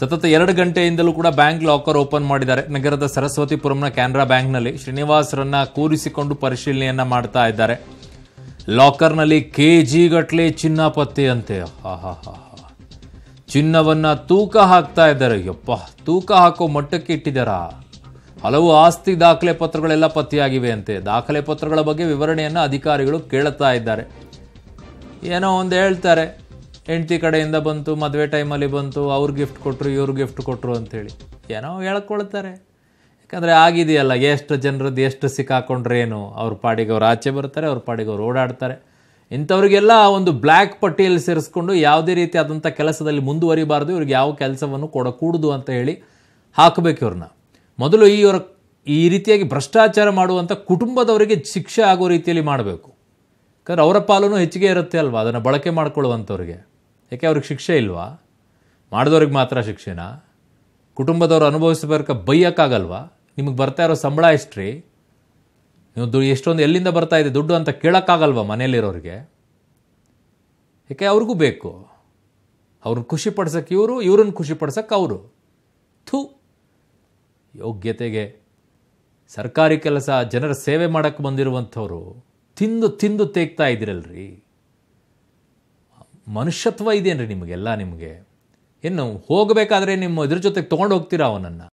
ಸತತ ಎರಡು ಗಂಟೆಯಿಂದಲೂ ಕೂಡ ಬ್ಯಾಂಕ್ ಲಾಕರ್ ಓಪನ್ ಮಾಡಿದ್ದಾರೆ ನಗರದ ಸರಸ್ವತಿಪುರಂನ ಕ್ಯಾನರಾ ಬ್ಯಾಂಕ್ನಲ್ಲಿ ಶ್ರೀನಿವಾಸ್ರನ್ನ ಕೂರಿಸಿಕೊಂಡು ಪರಿಶೀಲನೆಯನ್ನ ಮಾಡ್ತಾ ಇದ್ದಾರೆ ಲಾಕರ್ನಲ್ಲಿ ಕೆ ಜಿಗಟ್ಲೆ ಚಿನ್ನ ಪತ್ತೆಯಂತೆ ಹಾ ಹಾ ತೂಕ ಹಾಕ್ತಾ ಇದ್ದಾರೆ ಯಪ್ಪ ತೂಕ ಹಾಕೋ ಮಟ್ಟಕ್ಕೆ ಇಟ್ಟಿದ್ದಾರಾ ಹಲವು ಆಸ್ತಿ ದಾಖಲೆ ಪತ್ರಗಳೆಲ್ಲ ಪತ್ತೆಯಾಗಿವೆ ಅಂತೆ ದಾಖಲೆ ಪತ್ರಗಳ ಬಗ್ಗೆ ವಿವರಣೆಯನ್ನು ಅಧಿಕಾರಿಗಳು ಕೇಳುತ್ತಾ ಇದ್ದಾರೆ ಏನೋ ಒಂದು ಹೇಳ್ತಾರೆ ಹೆಂಡ್ತಿ ಕಡೆಯಿಂದ ಬಂತು ಮದುವೆ ಟೈಮಲ್ಲಿ ಬಂತು ಅವ್ರು ಗಿಫ್ಟ್ ಕೊಟ್ಟರು ಇವ್ರು ಗಿಫ್ಟ್ ಕೊಟ್ಟರು ಅಂಥೇಳಿ ಏನೋ ಹೇಳ್ಕೊಳ್ತಾರೆ ಯಾಕಂದರೆ ಆಗಿದೆಯಲ್ಲ ಎಷ್ಟು ಜನರದ್ದು ಎಷ್ಟು ಏನು ಅವ್ರ ಪಾಡಿಗೆ ಅವ್ರು ಆಚೆ ಬರ್ತಾರೆ ಅವ್ರ ಪಾಡಿಗೆ ಅವ್ರು ಓಡಾಡ್ತಾರೆ ಇಂಥವ್ರಿಗೆಲ್ಲ ಒಂದು ಬ್ಲ್ಯಾಕ್ ಪಟ್ಟಿಯಲ್ಲಿ ಸೇರಿಸ್ಕೊಂಡು ಯಾವುದೇ ರೀತಿ ಆದಂಥ ಕೆಲಸದಲ್ಲಿ ಮುಂದುವರಿಬಾರ್ದು ಇವ್ರಿಗೆ ಯಾವ ಕೆಲಸವನ್ನು ಕೊಡಕೂಡದು ಅಂತ ಹೇಳಿ ಹಾಕಬೇಕು ಇವ್ರನ್ನ ಮೊದಲು ಈ ಇವರ ಈ ರೀತಿಯಾಗಿ ಭ್ರಷ್ಟಾಚಾರ ಮಾಡುವಂಥ ಕುಟುಂಬದವರಿಗೆ ಶಿಕ್ಷೆ ಆಗೋ ರೀತಿಯಲ್ಲಿ ಮಾಡಬೇಕು ಯಾಕಂದ್ರೆ ಅವರ ಪಾಲೂ ಹೆಚ್ಚಿಗೆ ಇರುತ್ತೆ ಅಲ್ವಾ ಅದನ್ನು ಬಳಕೆ ಮಾಡ್ಕೊಳ್ಳುವಂಥವ್ರಿಗೆ ಯಾಕೆ ಅವ್ರಿಗೆ ಶಿಕ್ಷೆ ಇಲ್ವಾ ಮಾಡಿದವ್ರಿಗೆ ಮಾತ್ರ ಶಿಕ್ಷೆನಾ ಕುಟುಂಬದವ್ರು ಅನುಭವಿಸಬೇಕ ಬೈಯಕ್ಕಾಗಲ್ವಾ ನಿಮಗೆ ಬರ್ತಾ ಇರೋ ಸಂಬಳ ಎಷ್ಟ್ರಿ ನೀವು ದುಡ್ಡು ಎಷ್ಟೊಂದು ಎಲ್ಲಿಂದ ಬರ್ತಾ ಇದೆ ದುಡ್ಡು ಅಂತ ಕೇಳೋಕ್ಕಾಗಲ್ವಾ ಮನೆಯಲ್ಲಿರೋರಿಗೆ ಯಾಕೆ ಅವ್ರಿಗೂ ಬೇಕು ಅವ್ರನ್ನ ಖುಷಿ ಪಡ್ಸೋಕ್ಕೆ ಇವರು ಇವ್ರನ್ನ ಖುಷಿ ಪಡ್ಸೋಕ್ಕೆ ಅವರು ಥೂ ಯೋಗ್ಯತೆಗೆ ಸರ್ಕಾರಿ ಕೆಲಸ ಜನರ ಸೇವೆ ಮಾಡೋಕ್ಕೆ ಬಂದಿರುವಂಥವ್ರು ತಿಂದು ತಿಂದು ತೇಗ್ತಾ ಇದ್ದೀರಲ್ರಿ ಮನುಷ್ಯತ್ವ ಇದೆಯೇನ್ರಿ ನಿಮಗೆಲ್ಲ ನಿಮಗೆ ಏನು ಹೋಗಬೇಕಾದ್ರೆ ನಿಮ್ಮ ಇದ್ರ ಜೊತೆಗೆ ತೊಗೊಂಡು ಹೋಗ್ತೀರಾ ಅವನನ್ನು